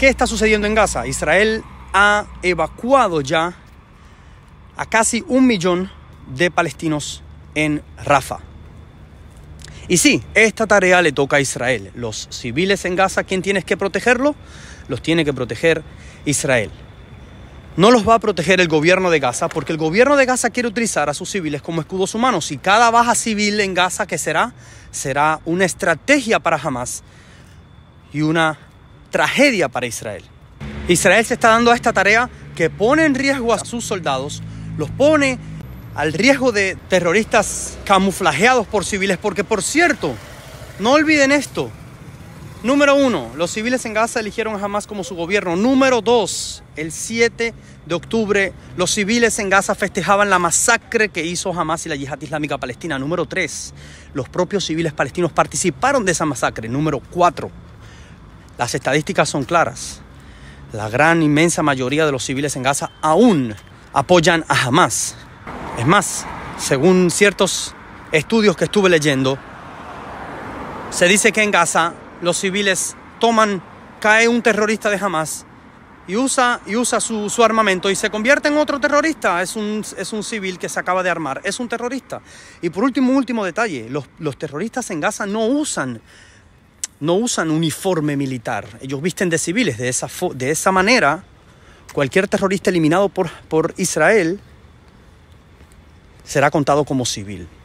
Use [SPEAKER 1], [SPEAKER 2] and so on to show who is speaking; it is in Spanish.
[SPEAKER 1] ¿Qué está sucediendo en Gaza? Israel ha evacuado ya a casi un millón de palestinos en Rafa. Y sí, esta tarea le toca a Israel. Los civiles en Gaza, ¿quién tiene que protegerlos? Los tiene que proteger Israel. No los va a proteger el gobierno de Gaza porque el gobierno de Gaza quiere utilizar a sus civiles como escudos humanos y cada baja civil en Gaza que será será una estrategia para Hamas y una tragedia para Israel. Israel se está dando a esta tarea que pone en riesgo a sus soldados, los pone al riesgo de terroristas camuflajeados por civiles, porque por cierto, no olviden esto. Número uno, los civiles en Gaza eligieron a Hamas como su gobierno. Número dos, el 7 de octubre, los civiles en Gaza festejaban la masacre que hizo Hamas y la Yihad Islámica Palestina. Número tres, los propios civiles palestinos participaron de esa masacre. Número cuatro, las estadísticas son claras. La gran inmensa mayoría de los civiles en Gaza aún apoyan a Hamas. Es más, según ciertos estudios que estuve leyendo, se dice que en Gaza los civiles toman, cae un terrorista de Hamas y usa, y usa su, armamento y se convierte en otro terrorista. Es un, es un civil que se acaba de armar, es un terrorista. Y por último, último detalle, los, los terroristas en Gaza no usan no usan uniforme militar, ellos visten de civiles. De esa, de esa manera, cualquier terrorista eliminado por, por Israel será contado como civil.